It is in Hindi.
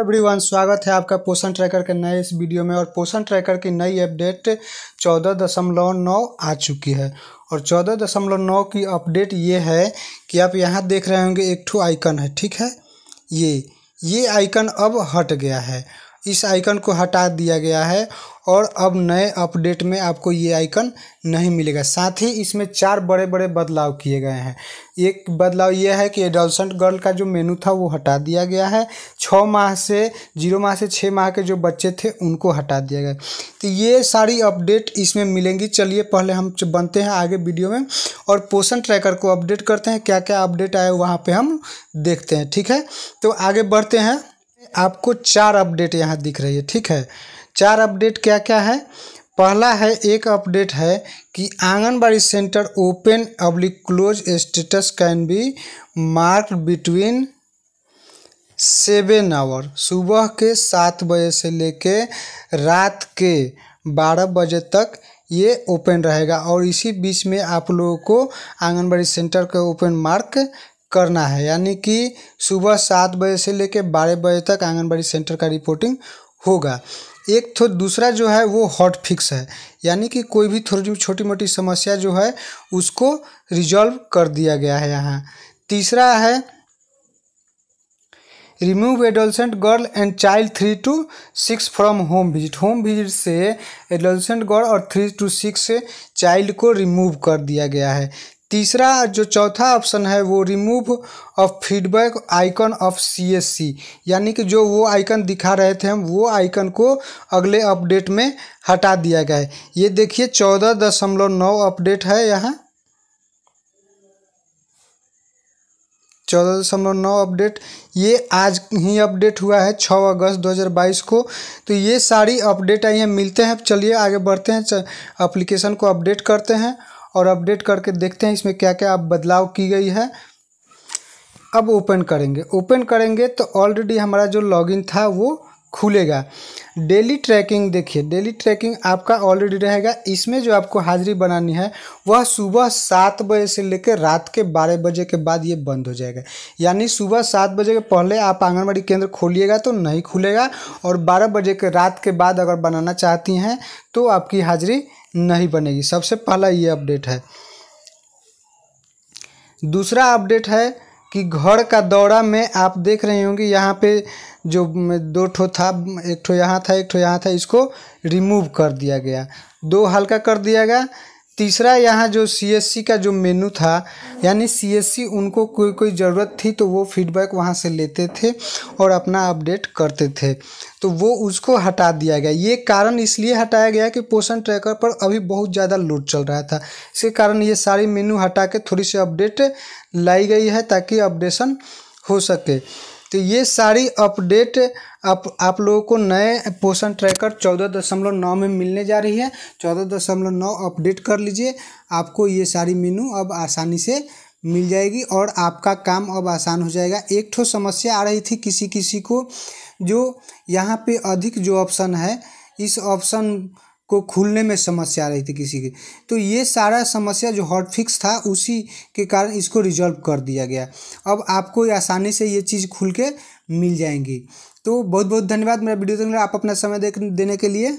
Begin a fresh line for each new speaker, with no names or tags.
एवरीवन स्वागत है आपका पोषण ट्रैकर के नए इस वीडियो में और पोषण ट्रैकर की नई अपडेट चौदह दशमलव नौ आ चुकी है और चौदह दशमलव नौ की अपडेट ये है कि आप यहाँ देख रहे होंगे एक ठो आइकन है ठीक है ये ये आइकन अब हट गया है इस आइकन को हटा दिया गया है और अब नए अपडेट में आपको ये आइकन नहीं मिलेगा साथ ही इसमें चार बड़े बड़े बदलाव किए गए हैं एक बदलाव यह है कि एडोलसेंट गर्ल का जो मेनू था वो हटा दिया गया है छः माह से जीरो माह से छः माह के जो बच्चे थे उनको हटा दिया गया तो ये सारी अपडेट इसमें मिलेंगी चलिए पहले हम बनते हैं आगे वीडियो में और पोषण ट्रैकर को अपडेट करते हैं क्या क्या अपडेट आया वहाँ पर हम देखते हैं ठीक है तो आगे बढ़ते हैं आपको चार अपडेट यहाँ दिख रही है ठीक है चार अपडेट क्या क्या है पहला है एक अपडेट है कि आंगनबाड़ी सेंटर ओपन अब्लिक close status can be mark between seven hour सुबह के सात बजे से लेके रात के बारह बजे तक ये ओपन रहेगा और इसी बीच में आप लोगों को आंगनबाड़ी सेंटर का ओपन मार्क करना है यानी कि सुबह सात बजे से लेकर बारह बजे तक आंगनबाड़ी सेंटर का रिपोर्टिंग होगा एक तो दूसरा जो है वो हॉट फिक्स है यानी कि कोई भी थोड़ी छोटी मोटी समस्या जो है उसको रिजॉल्व कर दिया गया है यहाँ तीसरा है remove adolescent girl and child three two six from home visit home visit से एडोलसेंट गर्ल और थ्री टू सिक्स चाइल्ड को रिमूव कर दिया गया है तीसरा जो चौथा ऑप्शन है वो remove of feedback icon of CSC यानी कि जो वो आइकन दिखा रहे थे हम वो आइकन को अगले अपडेट में हटा दिया गया है ये देखिए चौदह दशमलव नौ अपडेट है यहाँ चौदह दशमलव नौ अपडेट ये आज ही अपडेट हुआ है छः अगस्त 2022 को तो ये सारी अपडेट आई हैं मिलते हैं चलिए आगे बढ़ते हैं एप्लीकेशन को अपडेट करते हैं और अपडेट करके देखते हैं इसमें क्या क्या अब बदलाव की गई है अब ओपन करेंगे ओपन करेंगे तो ऑलरेडी हमारा जो लॉगिन था वो खुलेगा डेली ट्रैकिंग देखिए डेली ट्रैकिंग आपका ऑलरेडी रहेगा इसमें जो आपको हाजिरी बनानी है वह सुबह सात बजे से लेकर रात के बारह बजे के बाद ये बंद हो जाएगा यानी सुबह सात बजे के पहले आप आंगनबाड़ी केंद्र खोलिएगा तो नहीं खुलेगा और बारह बजे के रात के बाद अगर बनाना चाहती हैं तो आपकी हाजिरी नहीं बनेगी सबसे पहला ये अपडेट है दूसरा अपडेट है कि घर का दौरा में आप देख रहे होंगे यहाँ पे जो दो ठो था एक ठो यहाँ था एक ठो यहाँ था इसको रिमूव कर दिया गया दो हल्का कर दिया गया तीसरा यहाँ जो सी का जो मेनू था यानी सी उनको कोई कोई ज़रूरत थी तो वो फीडबैक वहाँ से लेते थे और अपना अपडेट करते थे तो वो उसको हटा दिया गया ये कारण इसलिए हटाया गया कि पोषण ट्रैकर पर अभी बहुत ज़्यादा लोड चल रहा था इसके कारण ये सारी मेनू हटा के थोड़ी सी अपडेट लाई गई है ताकि अपडेशन हो सके तो ये सारी अपडेट आप आप लोगों को नए पोषण ट्रैकर चौदह दशमलव नौ में मिलने जा रही है चौदह दशमलव नौ अपडेट कर लीजिए आपको ये सारी मेनू अब आसानी से मिल जाएगी और आपका काम अब आसान हो जाएगा एक ठो समस्या आ रही थी किसी किसी को जो यहाँ पे अधिक जो ऑप्शन है इस ऑप्शन को खुलने में समस्या आ रही थी किसी की तो ये सारा समस्या जो हॉटफिक्स था उसी के कारण इसको रिजॉल्व कर दिया गया अब आपको आसानी से ये चीज़ खुल के मिल जाएंगी तो बहुत बहुत धन्यवाद मेरा वीडियो देखने आप अपना समय देख देने के लिए